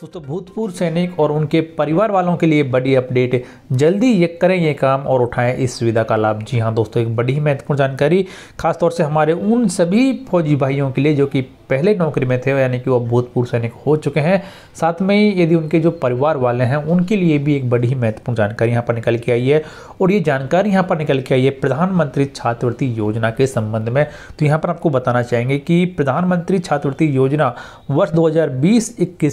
दोस्तों भूतपूर्व सैनिक और उनके परिवार वालों के लिए बड़ी अपडेट जल्दी ये करें ये काम और उठाएं इस सुविधा का लाभ जी हाँ दोस्तों एक बड़ी ही महत्वपूर्ण जानकारी खासतौर से हमारे उन सभी फौजी भाइयों के लिए जो कि पहले नौकरी में थे यानी कि वो भूतपूर्व सैनिक हो चुके हैं साथ में ही यदि उनके जो परिवार वाले हैं उनके लिए भी एक बड़ी ही महत्वपूर्ण जानकारी यहाँ पर निकल के आई है और ये जानकारी यहाँ पर निकल के आई है प्रधानमंत्री छात्रवृत्ति योजना के संबंध में तो यहाँ पर आपको बताना चाहेंगे कि प्रधानमंत्री छात्रवृत्ति योजना वर्ष दो हज़ार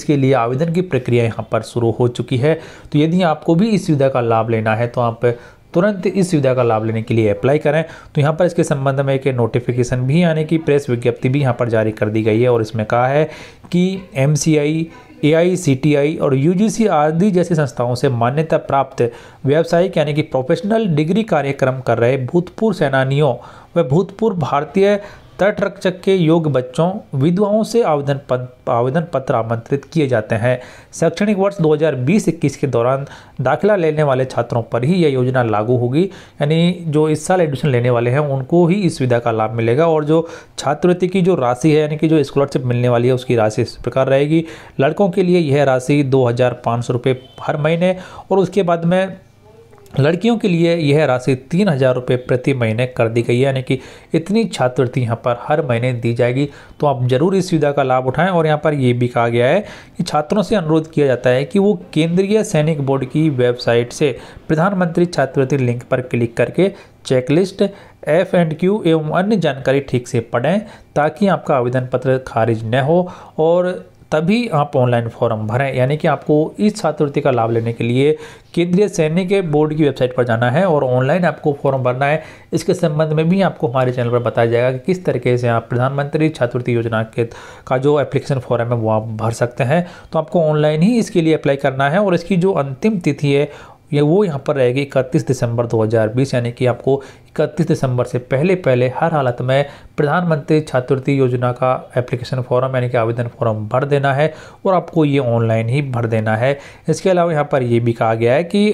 के लिए आवेदन की प्रक्रिया यहाँ पर शुरू हो चुकी है तो यदि आपको भी इस सुविधा का लाभ लेना है तो आप तुरंत इस सुविधा का लाभ लेने के लिए अप्लाई करें तो यहाँ पर इसके संबंध में एक नोटिफिकेशन भी आने की प्रेस विज्ञप्ति भी यहाँ पर जारी कर दी गई है और इसमें कहा है कि एम ए और यू आदि जैसी संस्थाओं से मान्यता प्राप्त व्यावसायिक यानी कि प्रोफेशनल डिग्री कार्यक्रम कर रहे भूतपूर्व सेनानियों व भूतपूर्व भारतीय तटरक्षक के योग्य बच्चों विधवाओं से आवेदन पत्र आवेदन पत्र आमंत्रित किए जाते हैं शैक्षणिक वर्ष 2020-21 के दौरान दाखिला लेने वाले छात्रों पर ही यह योजना लागू होगी यानी जो इस साल एडमिशन लेने वाले हैं उनको ही इस सुविधा का लाभ मिलेगा और जो छात्रवृत्ति की जो राशि है यानी कि जो स्कॉलरशिप मिलने वाली है उसकी राशि इस प्रकार रहेगी लड़कों के लिए यह राशि दो हज़ार हर महीने और उसके बाद में लड़कियों के लिए यह राशि तीन हज़ार रुपये प्रति महीने कर दी गई है यानी कि इतनी छात्रवृत्ति यहाँ पर हर महीने दी जाएगी तो आप ज़रूर इस सुविधा का लाभ उठाएं और यहाँ पर यह भी कहा गया है कि छात्रों से अनुरोध किया जाता है कि वो केंद्रीय सैनिक बोर्ड की वेबसाइट से प्रधानमंत्री छात्रवृत्ति लिंक पर क्लिक करके चेकलिस्ट एफ एंड क्यू एवं अन्य जानकारी ठीक से पढ़ें ताकि आपका आवेदन पत्र खारिज न हो और तभी आप ऑनलाइन फॉर्म भरें यानी कि आपको इस छात्रवृत्ति का लाभ लेने के लिए केंद्रीय सैनिक के बोर्ड की वेबसाइट पर जाना है और ऑनलाइन आपको फॉर्म भरना है इसके संबंध में भी आपको हमारे चैनल पर बताया जाएगा कि किस तरीके से आप प्रधानमंत्री छात्रवृत्ति योजना के का जो एप्लीकेशन फॉर्म है वो आप भर सकते हैं तो आपको ऑनलाइन ही इसके लिए अप्लाई करना है और इसकी जो अंतिम तिथि है ये वो यहाँ पर रहेगी इकतीस दिसंबर 2020 यानी कि आपको इकतीस दिसंबर से पहले पहले हर हालत में प्रधानमंत्री छात्रवृत्ति योजना का एप्लीकेशन फॉर्म यानी कि आवेदन फॉर्म भर देना है और आपको ये ऑनलाइन ही भर देना है इसके अलावा यहाँ पर ये भी कहा गया है कि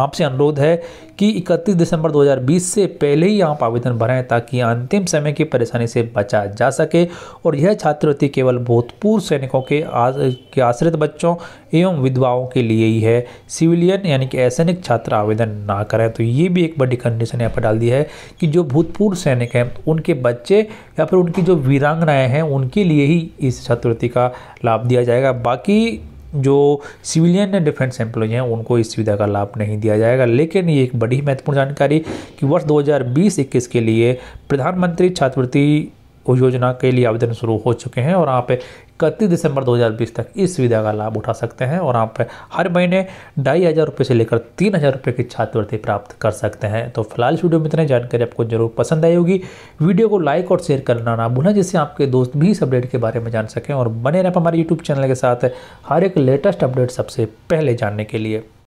आपसे अनुरोध है कि 31 दिसंबर 2020 से पहले ही आप आवेदन भरें ताकि अंतिम समय की परेशानी से बचा जा सके और यह छात्रवृत्ति केवल भूतपूर्व सैनिकों के के आश्रित बच्चों एवं विधवाओं के लिए ही है सिविलियन यानी कि असैनिक छात्र आवेदन ना करें तो ये भी एक बड़ी कंडीशन यहाँ पर डाल दी है कि जो भूतपूर्व सैनिक हैं उनके बच्चे या फिर उनकी जो वीरांगनाएँ हैं उनके लिए ही इस छात्रवृत्ति का लाभ दिया जाएगा बाकी जो सिविलियन या डिफेंस एम्प्लॉय हैं उनको इस सुविधा का लाभ नहीं दिया जाएगा लेकिन ये एक बड़ी महत्वपूर्ण जानकारी कि वर्ष 2020-21 के लिए प्रधानमंत्री छात्रवृत्ति योजना के लिए आवेदन शुरू हो चुके हैं और आप इकतीस दिसंबर 2020 तक इस सुविधा का लाभ उठा सकते हैं और आप हर महीने ढाई हज़ार रुपये से लेकर तीन हज़ार रुपये की छात्रवृत्ति प्राप्त कर सकते हैं तो फिलहाल इस वीडियो में इतनी जानकारी आपको जरूर पसंद आई होगी वीडियो को लाइक और शेयर करना ना भूलें जिससे आपके दोस्त भी इस अपडेट के बारे में जान सकें और बने रहें हमारे यूट्यूब चैनल के साथ हर एक लेटेस्ट अपडेट सबसे पहले जानने के लिए